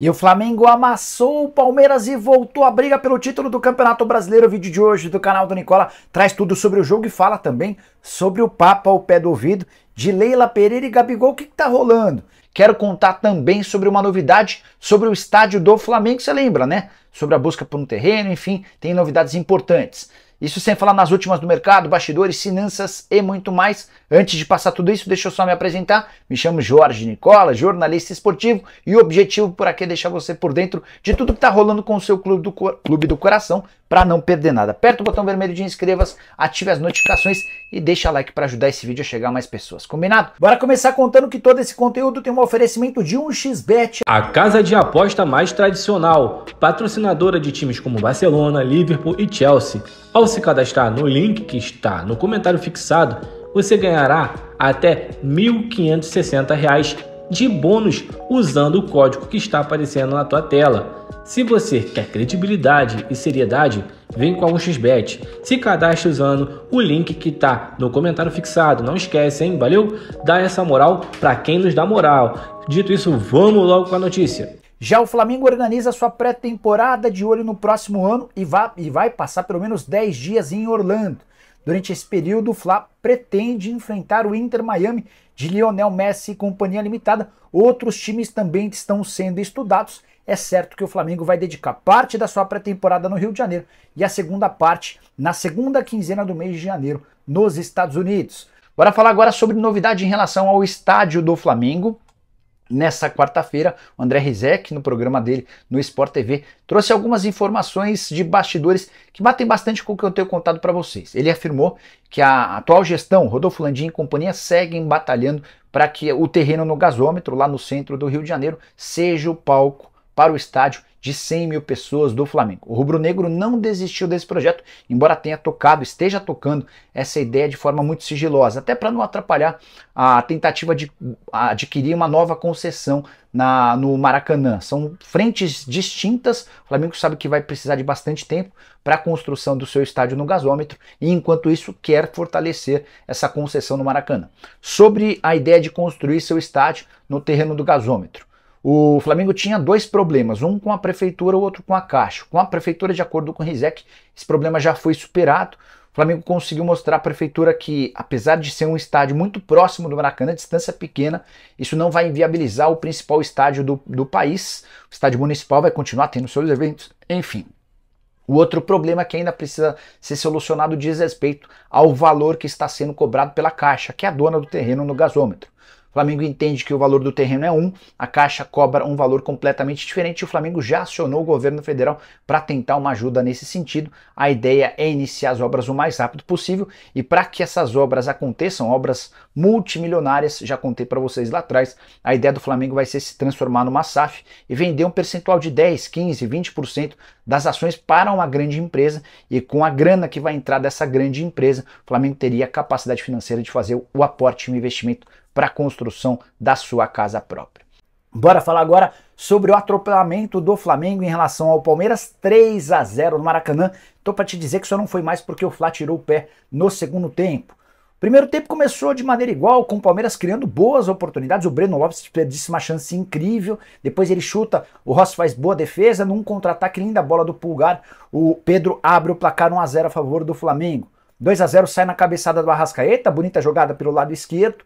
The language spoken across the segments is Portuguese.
E o Flamengo amassou o Palmeiras e voltou a briga pelo título do Campeonato Brasileiro. O vídeo de hoje do canal do Nicola traz tudo sobre o jogo e fala também sobre o Papa ao pé do ouvido de Leila Pereira e Gabigol. O que, que tá rolando? Quero contar também sobre uma novidade sobre o estádio do Flamengo. Você lembra, né? Sobre a busca por um terreno, enfim, tem novidades importantes. Isso sem falar nas últimas do mercado, bastidores, finanças e muito mais. Antes de passar tudo isso, deixa eu só me apresentar. Me chamo Jorge Nicola, jornalista esportivo, e o objetivo por aqui é deixar você por dentro de tudo que está rolando com o seu clube do, clube do coração, para não perder nada. Aperta o botão vermelho de inscreva-se, ative as notificações e deixa like para ajudar esse vídeo a chegar a mais pessoas. Combinado? Bora começar contando que todo esse conteúdo tem um oferecimento de 1xBet. A casa de aposta mais tradicional, patrocinadora de times como Barcelona, Liverpool e Chelsea. Ao se cadastrar no link que está no comentário fixado, você ganhará até R$ 1.560 de bônus usando o código que está aparecendo na tua tela. Se você quer credibilidade e seriedade, vem com a 1xBet. Se cadastre usando o link que está no comentário fixado. Não esquece, hein? Valeu? Dá essa moral para quem nos dá moral. Dito isso, vamos logo com a notícia. Já o Flamengo organiza sua pré-temporada de olho no próximo ano e vai, e vai passar pelo menos 10 dias em Orlando. Durante esse período, o Fla pretende enfrentar o Inter Miami de Lionel Messi e Companhia Limitada. Outros times também estão sendo estudados é certo que o Flamengo vai dedicar parte da sua pré-temporada no Rio de Janeiro e a segunda parte na segunda quinzena do mês de janeiro nos Estados Unidos. Bora falar agora sobre novidade em relação ao estádio do Flamengo. Nessa quarta-feira, o André Rizek, no programa dele no Sport TV, trouxe algumas informações de bastidores que batem bastante com o que eu tenho contado para vocês. Ele afirmou que a atual gestão, Rodolfo Landim e companhia, seguem batalhando para que o terreno no gasômetro, lá no centro do Rio de Janeiro, seja o palco para o estádio de 100 mil pessoas do Flamengo. O rubro-negro não desistiu desse projeto, embora tenha tocado, esteja tocando essa ideia de forma muito sigilosa, até para não atrapalhar a tentativa de adquirir uma nova concessão na, no Maracanã. São frentes distintas. O Flamengo sabe que vai precisar de bastante tempo para a construção do seu estádio no gasômetro e, enquanto isso, quer fortalecer essa concessão no Maracanã. Sobre a ideia de construir seu estádio no terreno do gasômetro. O Flamengo tinha dois problemas, um com a prefeitura, o outro com a Caixa. Com a prefeitura, de acordo com o Rizek, esse problema já foi superado. O Flamengo conseguiu mostrar à prefeitura que, apesar de ser um estádio muito próximo do Maracanã, distância pequena, isso não vai inviabilizar o principal estádio do, do país. O estádio municipal vai continuar tendo seus eventos, enfim. O outro problema é que ainda precisa ser solucionado diz respeito ao valor que está sendo cobrado pela Caixa, que é a dona do terreno no gasômetro. O Flamengo entende que o valor do terreno é um, a Caixa cobra um valor completamente diferente e o Flamengo já acionou o governo federal para tentar uma ajuda nesse sentido. A ideia é iniciar as obras o mais rápido possível e para que essas obras aconteçam, obras multimilionárias, já contei para vocês lá atrás, a ideia do Flamengo vai ser se transformar numa SAF e vender um percentual de 10, 15, 20% das ações para uma grande empresa e com a grana que vai entrar dessa grande empresa, o Flamengo teria a capacidade financeira de fazer o aporte e o investimento para a construção da sua casa própria. Bora falar agora sobre o atropelamento do Flamengo em relação ao Palmeiras, 3 a 0 no Maracanã. estou para te dizer que só não foi mais porque o Flá tirou o pé no segundo tempo. Primeiro tempo começou de maneira igual, com o Palmeiras criando boas oportunidades. O Breno Lopes desperdiça uma chance incrível. Depois ele chuta, o Rossi faz boa defesa. Num contra-ataque, linda bola do Pulgar. O Pedro abre o placar 1x0 a favor do Flamengo. 2 a 0 sai na cabeçada do Arrascaeta, bonita jogada pelo lado esquerdo.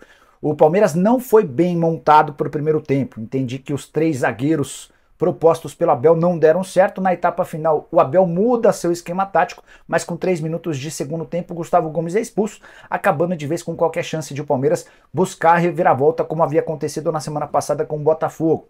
O Palmeiras não foi bem montado para o primeiro tempo. Entendi que os três zagueiros propostos pelo Abel não deram certo. Na etapa final, o Abel muda seu esquema tático, mas com 3 minutos de segundo tempo, Gustavo Gomes é expulso, acabando de vez com qualquer chance de o Palmeiras buscar a reviravolta, como havia acontecido na semana passada com o Botafogo.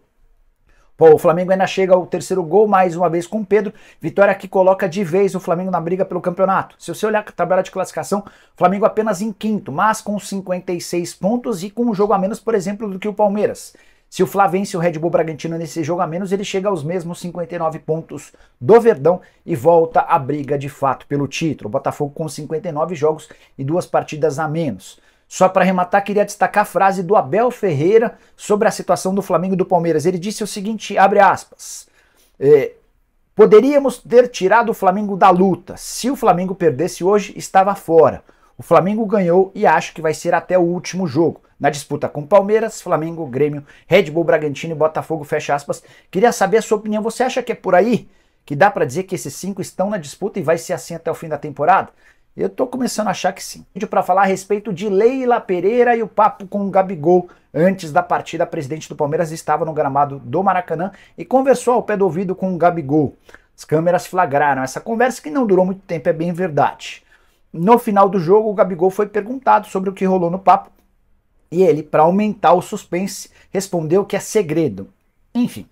o Flamengo ainda chega ao terceiro gol, mais uma vez com o Pedro. Vitória que coloca de vez o Flamengo na briga pelo campeonato. Se você olhar a tabela de classificação, o Flamengo apenas em quinto, mas com 56 pontos e com um jogo a menos, por exemplo, do que o Palmeiras. Se o Flá vence o Red Bull Bragantino nesse jogo a menos, ele chega aos mesmos 59 pontos do Verdão e volta à briga de fato pelo título. O Botafogo com 59 jogos e duas partidas a menos. Só para arrematar, queria destacar a frase do Abel Ferreira sobre a situação do Flamengo e do Palmeiras. Ele disse o seguinte, abre aspas, é, poderíamos ter tirado o Flamengo da luta. Se o Flamengo perdesse hoje, estava fora. O Flamengo ganhou e acho que vai ser até o último jogo. Na disputa com Palmeiras, Flamengo, Grêmio, Red Bull, Bragantino e Botafogo, fecha aspas. Queria saber a sua opinião. Você acha que é por aí que dá para dizer que esses cinco estão na disputa e vai ser assim até o fim da temporada? Eu tô começando a achar que sim. Vídeo para falar a respeito de Leila Pereira e o papo com o Gabigol. Antes da partida, a presidente do Palmeiras estava no gramado do Maracanã e conversou ao pé do ouvido com o Gabigol. As câmeras flagraram essa conversa que não durou muito tempo, é bem verdade. No final do jogo, o Gabigol foi perguntado sobre o que rolou no papo e ele, para aumentar o suspense, respondeu que é segredo. Enfim,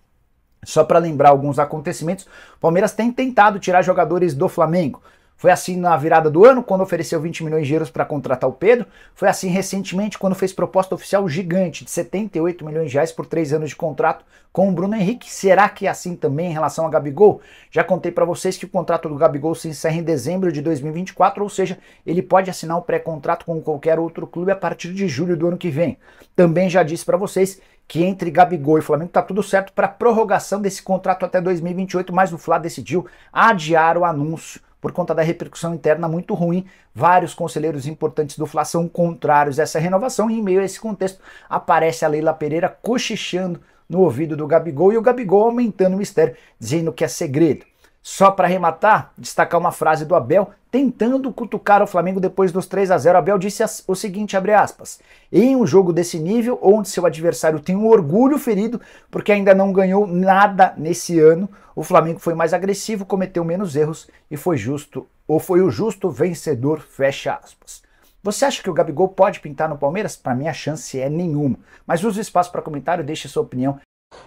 só para lembrar alguns acontecimentos, o Palmeiras tem tentado tirar jogadores do Flamengo. Foi assim na virada do ano, quando ofereceu 20 milhões de euros para contratar o Pedro. Foi assim recentemente, quando fez proposta oficial gigante de 78 milhões de reais por três anos de contrato com o Bruno Henrique. Será que é assim também em relação a Gabigol? Já contei para vocês que o contrato do Gabigol se encerra em dezembro de 2024, ou seja, ele pode assinar um pré-contrato com qualquer outro clube a partir de julho do ano que vem. Também já disse para vocês que entre Gabigol e Flamengo tá tudo certo para prorrogação desse contrato até 2028, mas o Flá decidiu adiar o anúncio por conta da repercussão interna muito ruim. Vários conselheiros importantes do Fla são contrários a essa renovação e em meio a esse contexto aparece a Leila Pereira cochichando no ouvido do Gabigol e o Gabigol aumentando o mistério, dizendo que é segredo. Só para arrematar, destacar uma frase do Abel tentando cutucar o Flamengo depois dos 3 a 0. Abel disse o seguinte, abre aspas: "Em um jogo desse nível, onde seu adversário tem um orgulho ferido porque ainda não ganhou nada nesse ano, o Flamengo foi mais agressivo, cometeu menos erros e foi justo, ou foi o justo vencedor", fecha aspas. Você acha que o Gabigol pode pintar no Palmeiras? Para mim a chance é nenhuma. Mas use o espaço para comentário, deixe sua opinião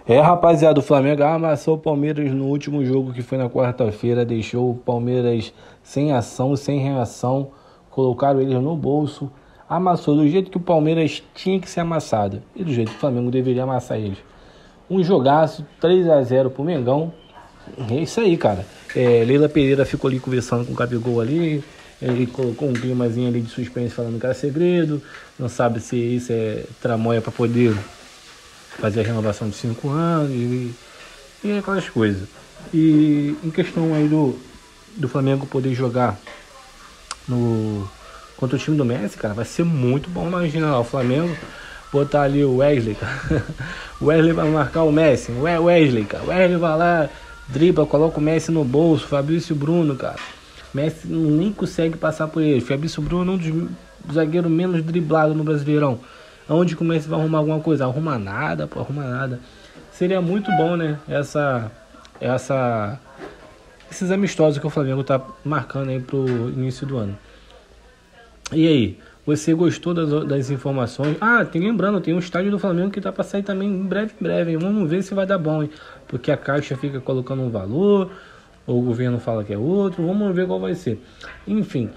é, rapaziada, o Flamengo amassou o Palmeiras no último jogo que foi na quarta-feira, deixou o Palmeiras sem ação, sem reação, colocaram eles no bolso, amassou do jeito que o Palmeiras tinha que ser amassado e do jeito que o Flamengo deveria amassar eles. Um jogaço, 3 a 0 pro Mengão. É isso aí, cara. É, Leila Pereira ficou ali conversando com o Gabigol ali, ele colocou um climazinho ali de suspense falando que era segredo, não sabe se isso é tramóia para poder fazer a renovação de cinco anos e, e aquelas coisas. E em questão aí do, do Flamengo poder jogar no contra o time do Messi, cara, vai ser muito bom. Imagina lá, o Flamengo botar ali o Wesley, cara. O Wesley vai marcar o Messi. O Wesley, cara. O Wesley vai lá, dribla, coloca o Messi no bolso. Fabrício Bruno, cara. Messi nem consegue passar por ele. Fabrício Bruno é um dos zagueiros menos driblado no Brasileirão. Aonde começa vai arrumar alguma coisa? Arruma nada, pô, arruma nada. Seria muito bom, né? Essa. Essa. Esses amistosos que o Flamengo tá marcando aí pro início do ano. E aí? Você gostou das, das informações? Ah, tem lembrando, tem um estádio do Flamengo que tá para sair também em breve, em breve. Hein? Vamos ver se vai dar bom, hein? Porque a Caixa fica colocando um valor, o governo fala que é outro. Vamos ver qual vai ser. Enfim,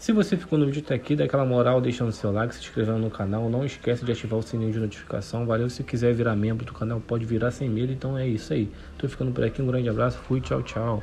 se você ficou no vídeo até aqui, dá aquela moral deixando seu like, se inscrevendo no canal. Não esquece de ativar o sininho de notificação. Valeu, se quiser virar membro do canal, pode virar sem medo. Então é isso aí. Tô ficando por aqui, um grande abraço, fui, tchau, tchau.